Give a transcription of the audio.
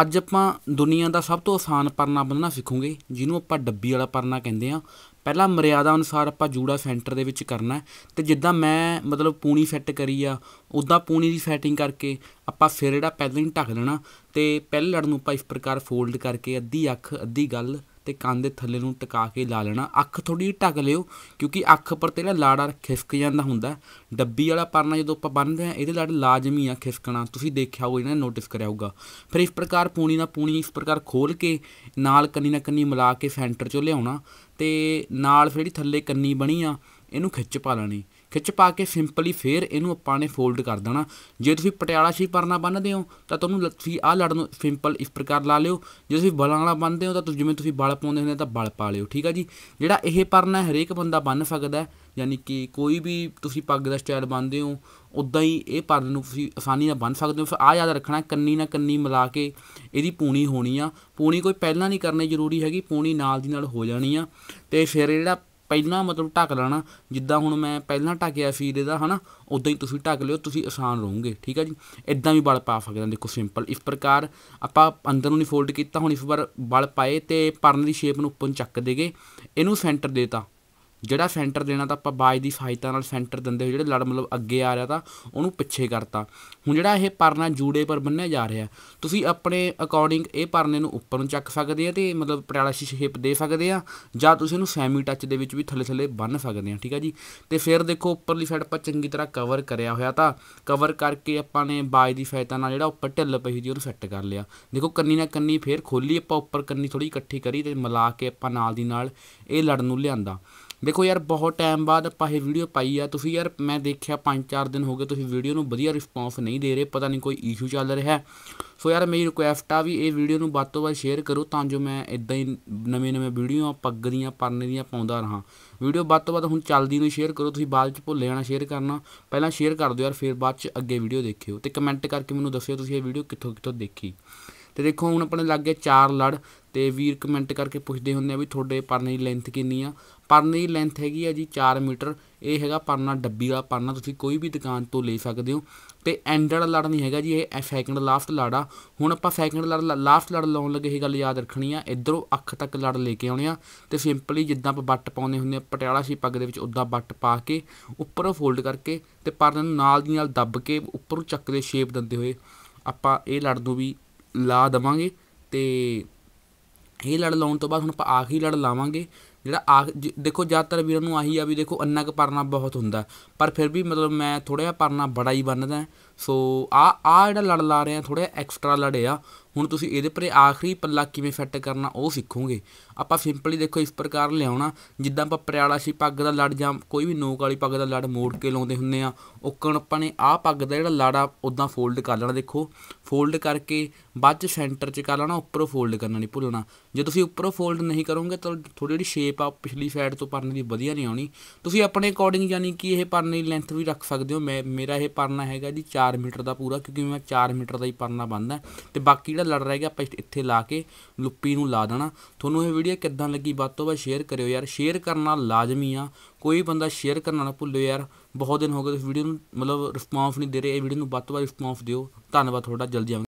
ਅੱਜ ਆਪਾਂ ਦੁਨੀਆ ਦਾ ਸਭ ਤੋਂ ਆਸਾਨ ਪਰਨਾ ਬੰਨਣਾ ਸਿੱਖੂਗੇ ਜਿਹਨੂੰ ਆਪਾਂ ਡੱਬੀ ਵਾਲਾ ਪਰਨਾ ਕਹਿੰਦੇ ਆ ਪਹਿਲਾਂ ਮਰਿਆਦਾ ਅਨੁਸਾਰ ਆਪਾਂ ਜੂੜਾ ਸੈਂਟਰ ਦੇ ਵਿੱਚ ਕਰਨਾ ਤੇ ਜਿੱਦਾਂ ਮੈਂ ਮਤਲਬ ਪੂਣੀ ਫਿੱਟ ਕਰੀ ਆ ਉਦਾਂ ਪੂਣੀ ਦੀ ਸੈਟਿੰਗ ਕਰਕੇ ਆਪਾਂ ਫਿਰ ਜਿਹੜਾ ਪੈਦਲਿੰਗ ਢੱਕ ਲੈਣਾ ਤੇ ਪਹਿਲੇ ਲੜ ਨੂੰ ਆਪਾਂ ਇਸ ਪ੍ਰਕਾਰ ਫੋਲਡ ਕਰਕੇ ਅੱਧੀ ਅੱਖ ਅੱਧੀ ਗੱਲ ਤੇ ਕੰਨ ਦੇ ਥੱਲੇ ਨੂੰ ਟਿਕਾ ਕੇ ਲਾ ਲੈਣਾ ਅੱਖ ਥੋੜੀ ਢੱਕ ਲਿਓ ਕਿਉਂਕਿ ਅੱਖ ਪਰ ਤੇ ਨਾ ਲਾੜਾ ਖਿਸਕ ਜਾਂਦਾ ਹੁੰਦਾ ਡੱਬੀ ਵਾਲਾ ਪਰਨਾ ਜਦੋਂ ਆਪਾਂ ਬੰਨਦੇ ਆ ਇਹਦੇ ਲੜ ਲਾਜ਼ਮੀ ਆ ਖਿਸਕਣਾ ਤੁਸੀਂ ਦੇਖਿਆ ਹੋਊ ਇਹਨਾਂ ਨੋਟਿਸ ਕਰਿਆ ਹੋਊਗਾ ਫਿਰ ਇਸ ਪ੍ਰਕਾਰ ਪੂਣੀ ਨਾਲ ਪੂਣੀ ਇਸ ਪ੍ਰਕਾਰ ਖੋਲ ਕੇ ਨਾਲ ਕੰਨੀ ਨਾਲ ਕੰਨੀ ਮਿਲਾ ਕੇ ਸੈਂਟਰ ਚੋਂ ਲਿਆਉਣਾ ਤੇ ਨਾਲ ਫਿਰ ਜਿਹੜੀ ਥੱਲੇ ਕੰਨੀ ਬਣੀ ਆ ਇਹਨੂੰ ਖਿੱਚ ਪਾ ਲੈਣੀ ਖਿੱਚ ਪਾ ਕੇ ਸਿੰਪਲੀ ਫੇਰ ਇਹਨੂੰ ਆਪਾਂ ਨੇ ਫੋਲਡ ਕਰ ਦੇਣਾ ਜੇ ਤੁਸੀਂ ਪਟਿਆਲਾ ਸ਼ੀ ਪਰਨਾ ਬੰਨਦੇ ਹੋ ਤਾਂ ਤੁਹਾਨੂੰ ਲੱਤੀ ਆ ਲੜ ਨੂੰ ਸਿੰਪਲ ਇਸ ਪ੍ਰਕਾਰ ਲਾ ਲਿਓ ਜੇ ਤੁਸੀਂ ਬਲਾਂ ਵਾਲਾ ਬੰਨਦੇ ਹੋ ਤਾਂ ਤੁਸੀਂ ਜਿਵੇਂ ਤੁਸੀਂ ਬਲ ਪਾਉਂਦੇ ਹੁੰਦੇ ਤਾਂ ਬਲ ਪਾ ਲਿਓ ਠੀਕ ਆ ਜੀ ਜਿਹੜਾ ਇਹ ਪਰਨਾ ਹਰੇਕ ਬੰਦਾ ਬੰਨ ਸਕਦਾ ਯਾਨੀ ਕਿ ਕੋਈ ਵੀ ਤੁਸੀਂ ਪੱਗ ਦਾ ਸਟਾਈਲ ਬੰਨਦੇ ਹੋ ਉਦਾਂ ਹੀ ਇਹ ਪਰਨ ਨੂੰ ਤੁਸੀਂ ਆਸਾਨੀ ਨਾਲ ਬੰਨ ਸਕਦੇ ਹੋ ਫਿਰ ਆ ਯਾਦ ਰੱਖਣਾ ਕੰਨੀ ਨਾਲ ਕੰਨੀ ਮਿਲਾ ਕੇ ਇਹਦੀ ਪੂਣੀ ਹੋਣੀ ਆ ਪੂਣੀ ਕੋਈ ਪਹਿਲਾਂ ਨਹੀਂ ਕਰਨੀ ਜ਼ਰੂਰੀ ਹੈਗੀ ਪੂਣੀ ਨਾਲ ਦੀ ਨਾਲ ਹੋ ਜਾਣੀ ਆ ਤੇ ਫਿਰ ਜਿਹੜਾ ਪਹਿਲਾਂ ਮਤਲਬ ਢੱਕ ਲੈਣਾ ਜਿੱਦਾਂ ਹੁਣ ਮੈਂ ਪਹਿਲਾਂ ਢੱਕਿਆ ਫੀਰ ਇਹਦਾ ਹਨਾ ਉਦਾਂ ਹੀ ਤੁਸੀਂ ਢੱਕ ਲਿਓ ਤੁਸੀਂ ਆਸਾਨ ਰਹੋਗੇ ਠੀਕ ਹੈ ਜੀ ਇਦਾਂ ਵੀ ਬਲ ਪਾ ਸਕਦੇ ਹਾਂ ਦੇਖੋ ਸਿੰਪਲ ਇਸ ਪ੍ਰਕਾਰ ਆਪਾਂ ਅੰਦਰ ਨੂੰ ਨਹੀਂ ਫੋਲਡ ਕੀਤਾ ਹੁਣ ਇਸ ਵਾਰ ਬਲ ਪਾਏ ਤੇ ਪਰਨ ਦੀ ਸ਼ੇਪ ਨੂੰ ਉੱਪਰ ਚੱਕ ਦੇਗੇ ਇਹਨੂੰ ਸੈਂਟਰ ਦੇਤਾ ਜਿਹੜਾ ਸੈਂਟਰ ਦੇਣਾ ਤਾਂ ਆਪਾਂ ਬਾਜ ਦੀ ਸਹਾਇਤਾ ਨਾਲ ਸੈਂਟਰ ਦਿੰਦੇ ਹੋ ਜਿਹੜੇ ਲੜ ਮਤਲਬ ਅੱਗੇ ਆ ਰਿਹਾ ਤਾਂ ਉਹਨੂੰ ਪਿੱਛੇ ਕਰਤਾ ਹੁਣ ਜਿਹੜਾ ਇਹ ਪਰਨਾ ਜੂੜੇ ਪਰ ਬੰਨਿਆ ਜਾ ਰਿਹਾ ਤੁਸੀਂ ਆਪਣੇ ਅਕੋਰਡਿੰਗ ਇਹ ਪਰਨੇ ਨੂੰ ਉੱਪਰ ਨੂੰ ਚੱਕ ਸਕਦੇ ਆ ਤੇ ਮਤਲਬ ਸ਼ੀਸ਼ੇ ਸ਼ੇਪ ਦੇ ਸਕਦੇ ਆ ਜਾਂ ਤੁਸੀਂ ਇਹਨੂੰ ਸੈਮੀ ਟੱਚ ਦੇ ਵਿੱਚ ਵੀ ਥੱਲੇ ਥੱਲੇ ਬੰਨ ਸਕਦੇ ਆ ਠੀਕ ਆ ਜੀ ਤੇ ਫਿਰ ਦੇਖੋ ਉੱਪਰਲੀ ਸਾਈਡ ਆਪਾਂ ਚੰਗੀ ਤਰ੍ਹਾਂ ਕਵਰ ਕਰਿਆ ਹੋਇਆ ਤਾਂ ਕਵਰ ਕਰਕੇ ਆਪਾਂ ਨੇ ਬਾਜ ਦੀ ਸਹਾਇਤਾ ਨਾਲ ਜਿਹੜਾ ਉੱਪਰ ਢਿੱਲ ਪਈ ਦੀ ਉਹਨੂੰ ਸੈੱਟ ਕਰ ਲਿਆ ਦੇਖੋ ਕੰਨੀ ਨਾਲ ਕੰਨੀ ਫੇਰ ਖੋਲੀ ਆਪਾਂ ਉੱਪਰ ਕੰਨੀ ਥੋੜੀ ਇਕੱਠੀ ਕਰੀ ਤੇ ਮਿਲਾ ਕੇ ਆਪਾਂ ਨਾਲ ਦੀ ਨਾਲ ਇਹ ਲੜ ਨੂੰ ਲਿਆਂਦਾ ਦੇਖੋ ਯਾਰ ਬਹੁਤ ਟਾਈਮ ਬਾਅਦ ਆਪਾਂ ਇਹ ਵੀਡੀਓ ਪਾਈ ਆ ਤੁਸੀਂ ਯਾਰ ਮੈਂ ਦੇਖਿਆ 5-4 ਦਿਨ ਹੋ ਗਏ ਤੁਸੀਂ ਵੀਡੀਓ ਨੂੰ ਵਧੀਆ ਰਿਸਪੌਂਸ ਨਹੀਂ ਦੇ ਰਹੇ ਪਤਾ ਨਹੀਂ ਕੋਈ ਇਸ਼ੂ ਚੱਲ ਰਿਹਾ ਸੋ ਯਾਰ ਮੇਰੀ ਰਿਕੁਐਸਟ ਆ ਵੀ ਇਹ ਵੀਡੀਓ ਨੂੰ ਵੱਧ ਤੋਂ ਵੱਧ ਸ਼ੇਅਰ ਕਰੋ ਤਾਂ ਜੋ ਮੈਂ ਇਦਾਂ ਹੀ ਨਵੇਂ-ਨਵੇਂ ਵੀਡੀਓ ਪੱਗ ਦੀਆਂ ਪਰਨੇ ਦੀਆਂ ਪਾਉਂਦਾ ਰਹਾ ਵੀਡੀਓ ਵੱਧ ਤੋਂ ਵੱਧ ਹੁਣ ਚੱਲਦੀ ਨੂੰ ਸ਼ੇਅਰ ਕਰੋ ਤੁਸੀਂ ਬਾਅਦ ਚ ਭੁੱਲੇ ਜਾਣਾ ਸ਼ੇਅਰ ਕਰਨਾ ਪਹਿਲਾਂ ਸ਼ੇਅਰ ਕਰ ਦਿਓ ਯਾਰ ਫਿਰ ਬਾਅਦ ਚ ਅੱਗੇ ਵੀਡੀਓ ਦੇਖਿਓ ਤੇ ਕਮੈਂਟ ਕਰਕੇ ਮੈਨੂੰ ਦੱਸਿਓ ਤੁਸੀਂ ਇਹ ਵੀਡੀਓ ਕਿੱਥੋਂ ਕਿੱਥੋਂ ਦੇਖੀ ਤੇ ਦੇਖੋ ਹੁਣ ਆਪਣੇ ਗਏ ਚਾਰ ਲੜ ਤੇ ਵੀਰ ਕਮੈਂਟ ਕਰਕੇ ਪੁੱਛਦੇ ਹੁੰਦੇ ਆ ਵੀ ਤੁਹਾਡੇ ਪਰਨੇ ਦੀ ਲੈਂਥ ਕਿੰਨੀ ਆ ਪਰਨੇ ਦੀ ਲੈਂਥ ਹੈਗੀ ਆ ਜੀ 4 ਮੀਟਰ ਇਹ ਹੈਗਾ ਪਰਨਾ ਡੱਬੀ ਵਾਲਾ ਪਰਨਾ ਤੁਸੀਂ ਕੋਈ ਵੀ ਦੁਕਾਨ ਤੋਂ ਲੈ ਸਕਦੇ ਹੋ ਤੇ ਐਂਡਲ ਲੜ ਨਹੀਂ ਹੈਗਾ ਜੀ ਇਹ ਸੈਕਿੰਡ ਲਾਸਟ ਲੜ ਆ ਹੁਣ ਆਪਾਂ ਸੈਕਿੰਡ ਲੜ ਲਾਸਟ ਲੜ ਲਾਉਣ ਲੱਗੇ ਇਹ ਗੱਲ ਯਾਦ ਰੱਖਣੀ ਆ ਇਧਰੋਂ ਅੱਖ ਤੱਕ ਲੜ ਲੈ ਕੇ ਆਉਣੇ ਆ ਤੇ ਸਿੰਪਲੀ ਜਿੱਦਾਂ ਆਪਾਂ ਬੱਟ ਪਾਉਂਦੇ ਹੁੰਦੇ ਆ ਪਟਿਆਲਾ ਸੀ ਪੱਗ ਦੇ ਵਿੱਚ ਉਦਾਂ ਬੱਟ ਪਾ ਕੇ ਉੱਪਰੋਂ ਫੋਲਡ ਕਰਕੇ ਤੇ ਪਰਨੇ ਨੂੰ ਨਾਲ ਦੀ ਨਾਲ ਦੱਬ ਕੇ ਉੱਪਰੋਂ ਚੱਕ ਦੇ ਸ਼ੇਪ ਦਿੰਦੇ ਹੋਏ ਆਪਾਂ ਇਹ ਲੜ ਨੂੰ ਵੀ ਲਾ ਦਵਾਂਗੇ ਤੇ ਇਹ ਲੜ ਲਾਉਣ ਤੋਂ ਬਾਅਦ ਹੁਣ ਆਪਾਂ ਆਖਰੀ ਲੜ ਲਾਵਾਂਗੇ ਜਿਹੜਾ ਆ ਦੇਖੋ ਜ਼ਿਆਦਾਤਰ ਵੀਰਾਂ ਨੂੰ ਆਹੀ ਆ ਵੀ ਦੇਖੋ ਅੰਨਾ ਕ ਪਰਨਾ ਬਹੁਤ ਹੁੰਦਾ ਪਰ ਫਿਰ ਵੀ ਮਤਲਬ ਮੈਂ ਥੋੜਾ ਜਿਹਾ ਪਰਨਾ ਬੜਾ ਹੀ ਬੰਨਦਾ ਸੋ ਆ ਆ ਜਿਹੜਾ ਲੜ ਲਾ ਰਹੇ ਆ ਥੋੜਾ ਐਕਸਟਰਾ ਲੜੇ ਆ ਹੁਣ ਤੁਸੀਂ ਇਹਦੇ ਪਰੇ ਆਖਰੀ ਪੱਲਾ ਕਿਵੇਂ ਫਿੱਟ ਕਰਨਾ ਉਹ ਸਿੱਖੋਗੇ ਆਪਾਂ ਸਿੰਪਲੀ ਦੇਖੋ ਇਸ ਪ੍ਰਕਾਰ ਲਿਆਉਣਾ ਜਿੱਦਾਂ ਆਪਾਂ ਪਰਿਆਲਾ ਸੀ ਪੱਗ ਦਾ ਲੜ ਜਾਂ ਕੋਈ ਵੀ ਨੋਕ ਵਾਲੀ ਪੱਗ ਦਾ ਲੜ ਮੋੜ ਕੇ ਲਾਉਂਦੇ ਹੁੰਨੇ ਆ ਉਕਣ ਆਪਾਂ ਨੇ ਆਹ ਪੱਗ ਦਾ ਜਿਹੜਾ ਲਾੜਾ ਉਦਾਂ ਫੋਲਡ ਕਰ ਲੈਣਾ ਦੇਖੋ ਫੋਲਡ ਕਰਕੇ ਬਾਅਦ ਚ ਸੈਂਟਰ ਚ ਕਰ ਲੈਣਾ ਉੱਪਰੋਂ ਫੋਲਡ ਕਰਨਾ ਨਹੀਂ ਭੁੱਲਣਾ ਜੇ ਤੁਸੀਂ ਉੱਪਰੋਂ ਫੋਲਡ ਨਹੀਂ ਕਰੋਗੇ ਤਾਂ ਥੋੜੀ ਜਿਹੜੀ ਸ਼ੇਪ ਆ ਪਿਛਲੀ ਸਾਈਡ ਤੋਂ ਪਰਨੇ ਦੀ ਵਧੀਆ ਨਹੀਂ ਆਉਣੀ ਤੁਸੀਂ ਆਪਣੇ ਅਕੋਰਡਿੰਗ ਯਾਨੀ ਕਿ ਇਹ ਪਰਨੇ ਦੀ ਲੈਂਥ ਵੀ ਰੱਖ ਸਕਦੇ ਹੋ ਮੈਂ ਮੇਰਾ ਇਹ ਪਰਨਾ ਹੈਗਾ ਜੀ 4 4 ਮੀਟਰ ਦਾ ਪੂਰਾ ਕਿਉਂਕਿ ਮੈਂ 4 ਮੀਟਰ ਦਾ ਹੀ ਪਰਨਾ ਬੰਨਦਾ ਤੇ ਬਾਕੀ ਜਿਹੜਾ ਲੜ ਰਹਿ ਗਿਆ ਆਪਾਂ ਇੱਥੇ ਲਾ ਕੇ ਲੁੱਪੀ ਨੂੰ ਲਾ ਦੇਣਾ ਤੁਹਾਨੂੰ ਇਹ ਵੀਡੀਓ ਕਿੱਦਾਂ ਲੱਗੀ ਵੱਧ ਤੋਂ ਵੱਧ ਸ਼ੇਅਰ ਕਰਿਓ ਯਾਰ ਸ਼ੇਅਰ ਕਰਨਾ ਲਾਜ਼ਮੀ ਆ ਕੋਈ ਬੰਦਾ ਸ਼ੇਅਰ ਕਰਨਾ ਨਾ ਭੁੱਲੋ ਯਾਰ ਬਹੁਤ ਦਿਨ ਹੋ ਗਏ ਇਸ ਵੀਡੀਓ ਨੂੰ ਮਤਲਬ ਰਿਸਪੌਂਸ ਨਹੀਂ ਦੇ ਰਹੇ ਇਹ ਵੀਡੀਓ ਨੂੰ ਵੱਧ ਤੋਂ ਵੱਧ ਰਿਸਪੌਂਸ ਦਿਓ ਧੰਨਵਾਦ ਤੁਹਾਡਾ ਜਲਦੀ ਆਵਾਂਗੇ